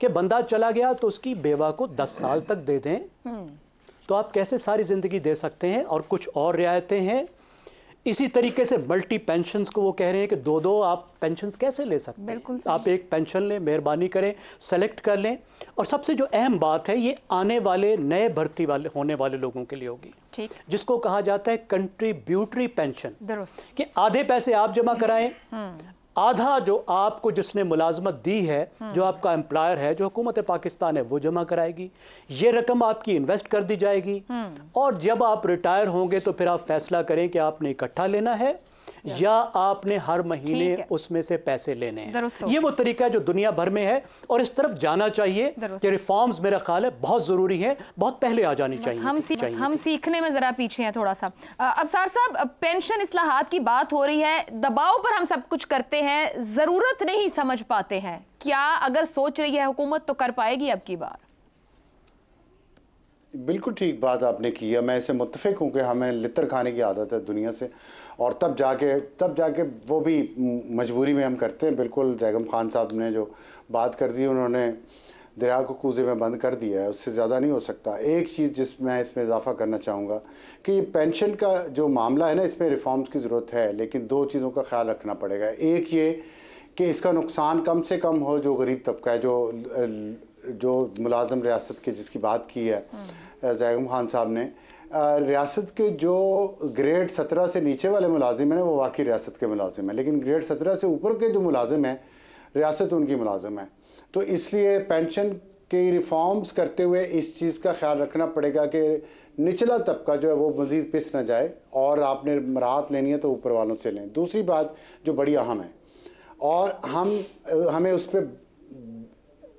कि बंदा चला गया तो उसकी बेवा को 10 साल तक दे दें हम्म। तो आप कैसे सारी ज़िंदगी दे सकते हैं और कुछ और रियायतें हैं इसी तरीके से मल्टी पेंशन को वो कह रहे हैं कि दो दो आप पेंशन कैसे ले सकते हैं बिल्कुल आप एक पेंशन लें मेहरबानी करें सेलेक्ट कर लें और सबसे जो अहम बात है ये आने वाले नए भर्ती वाले होने वाले लोगों के लिए होगी ठीक जिसको कहा जाता है कंट्रीब्यूटरी पेंशन कि आधे पैसे आप जमा कराएं हम्म। आधा जो आपको जिसने मुलाजमत दी है जो आपका एम्प्लॉयर है जो हुकूमत पाकिस्तान है वो जमा कराएगी ये रकम आपकी इन्वेस्ट कर दी जाएगी हम्म। और जब आप रिटायर होंगे तो फिर आप फैसला करें कि आपने इकट्ठा लेना है या आपने हर महीने उसमें से पैसे लेने हैं ये वो तरीका है जो दुनिया भर में है और इस तरफ जाना चाहिए कि रिफॉर्म्स मेरा ख्याल है बहुत ज़रूरी है बहुत पहले आ जानी चाहिए हम थी, हम सीखने में ज़रा पीछे हैं थोड़ा सा अब सार साहब पेंशन असलाहत की बात हो रही है दबाव पर हम सब कुछ करते हैं ज़रूरत नहीं समझ पाते हैं क्या अगर सोच रही है हुकूमत तो कर पाएगी अब की बार बिल्कुल ठीक बात आपने की है मैं इसे मुतफिक हूँ कि हमें लितर खाने की आदत है दुनिया से और तब जाके तब जाके वो भी मजबूरी में हम करते हैं बिल्कुल जैगम खान साहब ने जो बात कर दी उन्होंने दरिया को कूजे में बंद कर दिया है उससे ज़्यादा नहीं हो सकता एक चीज़ जिस मैं इसमें इजाफा करना चाहूँगा कि ये पेंशन का जो मामला है ना इसमें रिफॉर्म्स की ज़रूरत है लेकिन दो चीज़ों का ख्याल रखना पड़ेगा एक ये कि इसका नुकसान कम से कम हो जो गरीब तबका है जो जो मुलाजम रियासत के जिसकी बात की है जैगम खान साहब ने रियासत के जो ग्रेड सत्रह से नीचे वाले मुलाजिम हैं वो वाकई रियासत के मुलाजिम हैं लेकिन ग्रेड सत्रह से ऊपर के जो मुलाजिम हैं रियासत उनकी मुलाजिम है तो इसलिए पेंशन के रिफॉर्म्स करते हुए इस चीज़ का ख्याल रखना पड़ेगा कि निचला तबका जो है वो मज़ीद पिस ना जाए और आपने राहत लेनी है तो ऊपर वालों से लें दूसरी बात जो बड़ी अहम है और हम हमें उस पर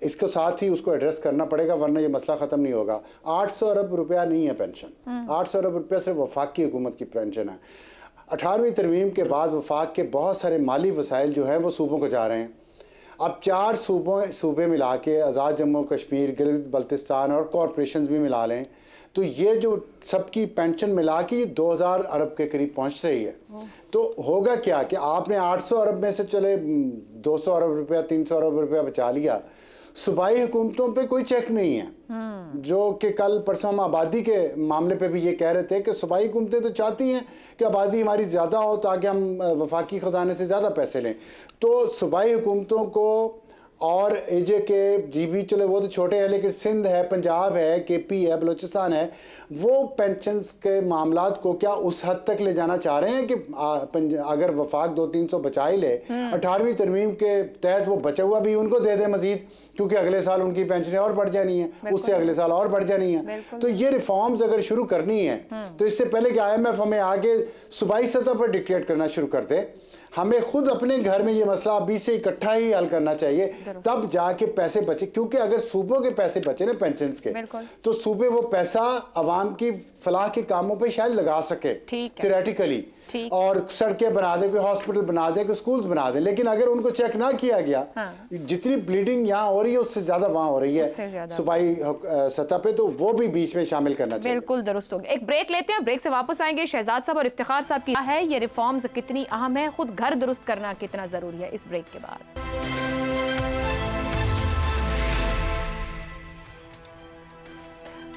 इसके साथ ही उसको एड्रेस करना पड़ेगा वरना ये मसला ख़त्म नहीं होगा 800 अरब रुपया नहीं है पेंशन 800 हम्म। अरब रुपया सिर्फ वफाक की हुकूमत की पेंशन है अठारहवीं तरमीम के बाद वफाक के बहुत सारे माली वसाइल जो हैं वो सूबों को जा रहे हैं अब चार सूबों सूबे मिला के आज़ाद जम्मू कश्मीर गिलगित बल्तिस्तान और कॉरपोरेशन भी मिला लें तो ये जो सबकी पेंशन मिला के दो हज़ार अरब के करीब पहुंच रही है तो होगा क्या कि आपने 800 अरब में से चले 200 हम्म, अरब रुपया 300 अरब रुपया बचा लिया सूबाई हुकूमतों पे कोई चेक नहीं है हम्म। जो कि कल परसों हम आबादी के मामले पे भी ये कह रहे थे कि सूबाई हुकूमतें तो चाहती हैं कि आबादी हमारी ज़्यादा हो ताकि हम वफाकी ख़जाने से ज़्यादा पैसे लें तो सूबाई हुकूमतों को और एजे के जी बी चले वो तो छोटे हैं लेकिन सिंध है पंजाब है के पी है बलोचिस्तान है वो पेंशन के मामला को क्या उस हद तक ले जाना चाह रहे हैं कि अगर वफाक दो तीन सौ बचा ही ले हम्म। अठारहवीं तरमीम के तहत वो बचा हुआ भी उनको दे दें मजीद क्योंकि अगले साल उनकी पेंशनें और बढ़ जानी है उससे अगले साल और बढ़ जानी है तो ये रिफॉर्म्स अगर शुरू करनी है हम्म। तो इससे पहले कि आईएमएफ हमें आगे सूबाई सतह पर डिक्टेट करना शुरू कर दे हमें खुद अपने घर में ये मसला अभी से इकट्ठा ही हल करना चाहिए तब जाके पैसे बचे क्योंकि अगर सूबों के पैसे बचे ना पेंशन के तो सूबे वो पैसा अवाम की फलाह के कामों पर शायद लगा सके थियोरेटिकली और सड़कें बना दें कोई हॉस्पिटल बना दें कोई स्कूल्स बना दें लेकिन अगर उनको चेक ना किया गया हाँ। जितनी ब्लीडिंग यहाँ हो रही है उससे ज्यादा वहाँ हो रही है सुबाई सतह पे तो वो भी बीच में शामिल करना चाहिए बिल्कुल दुरुस्त हो गया एक ब्रेक लेते हैं ब्रेक से वापस आएंगे शहजाद साहब और इफ्तार साहब की है ये रिफॉर्म्स कितनी अहम है खुद घर घर दुरुस्त करना कितना जरूरी है इस ब्रेक के बाद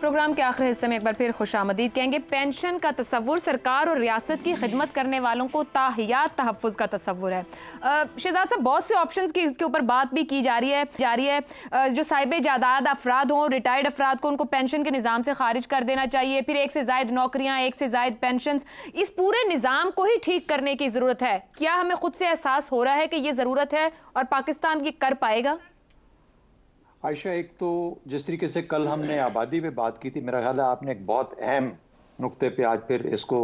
प्रोग्राम के आखिर हिस्से में एक बार फिर खुश आमदीद कहेंगे पेंशन का तस्वुर सरकार और रियासत की खिदमत करने वालों को ताहियात तहफ़ का तस्वुर है शहजाद साहब बहुत से ऑप्शन की इसके ऊपर बात भी की जा रही है जा रही है जो साहिब जायदाद अफराद हों रिटायर्ड अफराद को उनको पेंशन के निज़ाम से खारिज कर देना चाहिए फिर एक से जायद नौकरियाँ एक से जायद पेंशन इस पूरे निज़ाम को ही ठीक करने की ज़रूरत है क्या हमें खुद से एहसास हो रहा है कि ये ज़रूरत है और पाकिस्तान ये कर पाएगा आयशा एक तो जिस तरीके से कल हमने आबादी पे बात की थी मेरा ख्याल है आपने एक बहुत अहम नुक्ते पे आज फिर इसको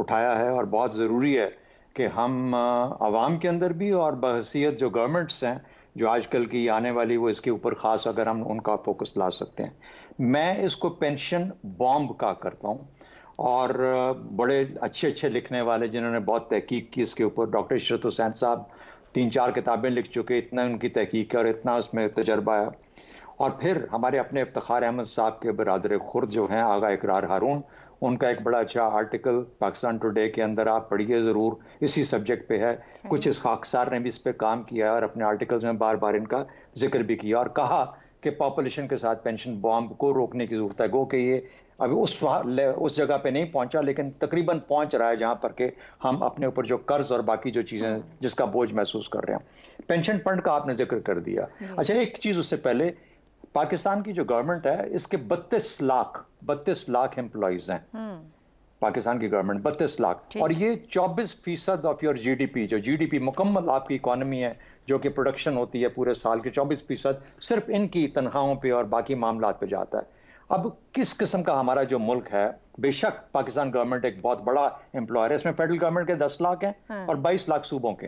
उठाया है और बहुत ज़रूरी है कि हम आवाम के अंदर भी और बहसीत जो गवर्नमेंट्स हैं जो आजकल की आने वाली वो इसके ऊपर ख़ास अगर हम उनका फोकस ला सकते हैं मैं इसको पेंशन बॉम्ब का करता हूँ और बड़े अच्छे अच्छे लिखने वाले जिन्होंने बहुत तहकीक की इसके ऊपर डॉक्टर इशरत हुसैन साहब तीन चार किताबें लिख चुके इतना उनकी तहकीक है और इतना उसमें तजर्बा है और फिर हमारे अपने इफ्तार अहमद साहब के बरदर खुर्द जो हैं आगा इकरार हारून उनका एक बड़ा अच्छा आर्टिकल पाकिस्तान टुडे के अंदर आप पढ़िए ज़रूर इसी सब्जेक्ट पे है कुछ इस खाकसार ने भी इस पर काम किया और अपने आर्टिकल्स में बार बार इनका जिक्र भी किया और कहा कि पॉपुलेशन के साथ पेंशन बॉम्ब को रोकने की ज़रूरत है गो कि ये अभी उस उस जगह पे नहीं पहुंचा लेकिन तकरीबन पहुंच रहा है जहां पर के हम अपने ऊपर जो कर्ज और बाकी जो चीज़ें हाँ। जिसका बोझ महसूस कर रहे हैं पेंशन फंड का आपने जिक्र कर दिया अच्छा एक चीज़ उससे पहले पाकिस्तान की जो गवर्नमेंट है इसके 32 लाख 32 लाख एम्प्लॉज हैं हम्म। पाकिस्तान की गवर्नमेंट 32 लाख और ये 24 फीसद ऑफ योर जीडीपी जो जीडीपी मुकम्मल आपकी इकोनॉमी है जो कि प्रोडक्शन होती है पूरे साल के 24 फीसद सिर्फ इनकी तनख्वाहों पे और बाकी मामला पे जाता है अब किस किस्म का हमारा जो मुल्क है बेशक पाकिस्तान गवर्नमेंट एक बहुत बड़ा एम्प्लॉयर है इसमें फेडरल गवर्नमेंट के दस लाख हैं हाँ। और बाईस लाख सूबों के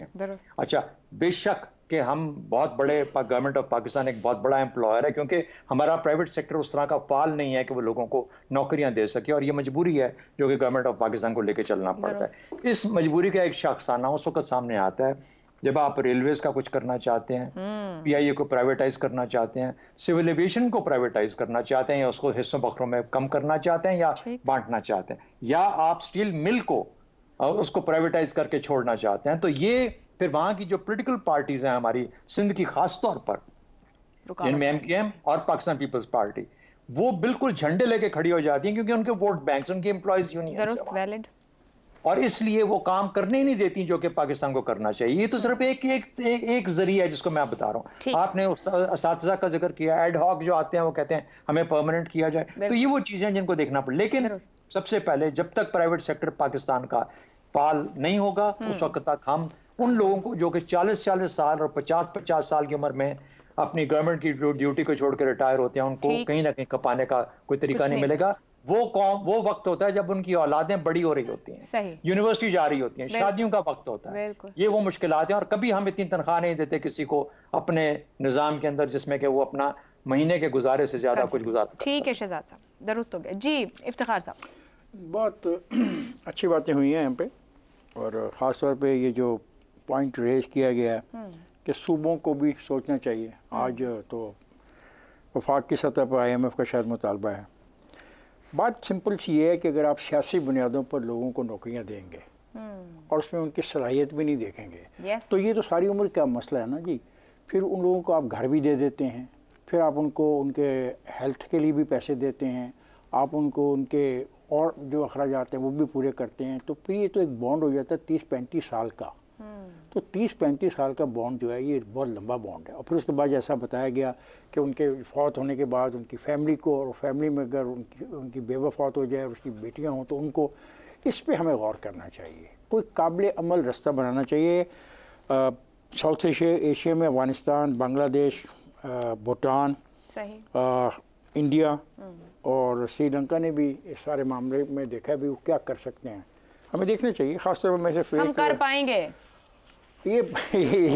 अच्छा बेशक कि हम बहुत बड़े गवर्नमेंट ऑफ पाकिस्तान एक बहुत बड़ा एम्प्लॉयर है क्योंकि हमारा प्राइवेट सेक्टर उस तरह का फाल नहीं है कि वो लोगों को नौकरियां दे सके और ये मजबूरी है जो कि गवर्नमेंट ऑफ पाकिस्तान को लेकर चलना पड़ता है इस मजबूरी का एक शख्साना उस वक्त सामने आता है जब आप रेलवेज का कुछ करना चाहते हैं पीआईए हम्म। को प्राइवेटाइज करना चाहते हैं सिविल एविएशन को प्राइवेटाइज करना चाहते हैं या उसको हिस्सों बखरों में कम करना चाहते हैं या बांटना चाहते हैं या आप स्टील मिल को उसको प्राइवेटाइज करके छोड़ना चाहते हैं तो ये फिर वहां की जो पोलिटिकल पार्टीज हैं हमारी सिंध की खास तौर पर जिनमें एम और पाकिस्तान पीपल्स पार्टी वो बिल्कुल झंडे लेके खड़ी हो जाती है क्योंकि उनके वोट बैंक उनकी एम्प्लॉयज यूनियन और इसलिए वो काम करने ही नहीं देती जो कि पाकिस्तान को करना चाहिए ये तो सिर्फ एक एक एक जरिया है जिसको मैं आप बता रहा हूँ आपने उस का जिक्र किया एडहॉक जो आते हैं वो कहते हैं हमें परमानेंट किया जाए तो ये वो चीज़ें हैं जिनको देखना पड़े लेकिन सबसे पहले जब तक प्राइवेट सेक्टर पाकिस्तान का पाल नहीं होगा उस हम्म। वक्त तक हम उन लोगों को जो कि चालीस चालीस साल और पचास पचास साल की उम्र में अपनी गवर्नमेंट की ड्यूटी को छोड़कर रिटायर होते हैं उनको कहीं ना कहीं कपाने का कोई तरीका नहीं मिलेगा वो कौम वो वक्त होता है जब उनकी औलादें बड़ी हो रही होती हैं यूनिवर्सिटी जा रही होती हैं शादियों का वक्त होता है ये वो मुश्किल हैं और कभी हम इतनी तनख्वाह नहीं देते किसी को अपने निज़ाम के अंदर जिसमें कि वो अपना महीने के गुजारे से ज़्यादा कुछ गुजार ठीक है शहजाद साहब दुरुस्त हो गया जी इफ्तार साहब बहुत अच्छी बातें हुई हैं यहाँ पे और ख़ास तौर पर ये जो पॉइंट रेज किया गया है हम्म। कि सूबों को भी सोचना चाहिए हम्म। आज तो वफाक की सतह पर आई एम एफ़ का शायद मुतालबा है बात सिंपल सी है कि अगर आप सियासी बुनियादों पर लोगों को नौकरियां देंगे हम्म। और उसमें उनकी सलाहियत भी नहीं देखेंगे तो ये तो सारी उम्र का मसला है ना जी फिर उन लोगों को आप घर भी दे देते हैं फिर आप उनको उनके हेल्थ के लिए भी पैसे देते हैं आप उनको उनके और जो अखराज हैं वो भी पूरे करते हैं तो फिर ये तो एक बॉन्ड हो जाता है तीस पैंतीस साल का तो 30-35 साल का बॉन्ड जो है ये बहुत लंबा बॉन्ड है और फिर उसके बाद जैसा बताया गया कि उनके फौत होने के बाद उनकी फैमिली को और फैमिली में अगर उनकी उनकी बेवा फौत हो जाए और उसकी बेटियाँ हों तो उनको इस पर हमें गौर करना चाहिए कोई काबिल अमल रास्ता बनाना चाहिए साउथ एशिया एशिया में अफगानिस्तान बांग्लादेश भूटान इंडिया हम्म। और श्रीलंका ने भी इस सारे मामले में देखा भी वो क्या कर सकते हैं हमें देखना चाहिए खासतौर पर मैं से हम कर पाएंगे तो ये,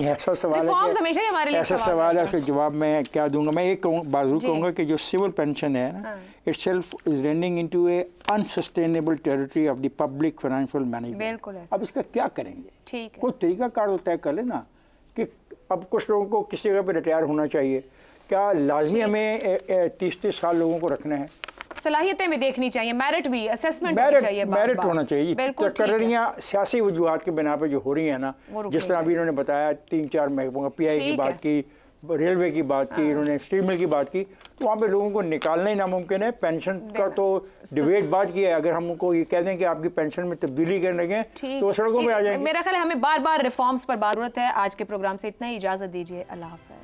ऐसा सवाल है हमारे लिए ऐसा सवाल है उसका जवाब मैं क्या दूंगा मैं ये बाजू कहूँगा कि जो सिविल पेंशन है ना itself is rending into a unsustainable territory of the public financial management अब इसका क्या करेंगे ठीक है कोई तरीकाकार तो तय कर लेना कि अब कुछ लोगों को किसी जगह पर रिटायर होना चाहिए क्या लाजमी हमें तीस तीस साल लोगों को रखना है सलाहियतें भी देखनी चाहिए मेरिट भी असेसमेंट मेरिट चाहिए मेरिट होना चाहिए तकर्रियाँ सियासी वजूहत के बिना पर जो हो रही है ना जिस तरह अभी इन्होंने बताया तीन चार महकमों पी आई की बात की रेलवे की बात की हाँ। इन्होंने स्टील मिल की बात की तो वहाँ पे लोगों को निकालना ही नामुमकिन है पेंशन का तो डिबेट बात की है अगर हम उनको ये कह दें कि आपकी पेंशन में तब्दीली करने लगे तो सड़कों पर आ जाएंगे मेरा ख्याल हमें बार बार रिफॉर्म्स पर जरूरत है आज के प्रोग्राम से इतना ही इजाज़त दीजिए अल्लाह हाफ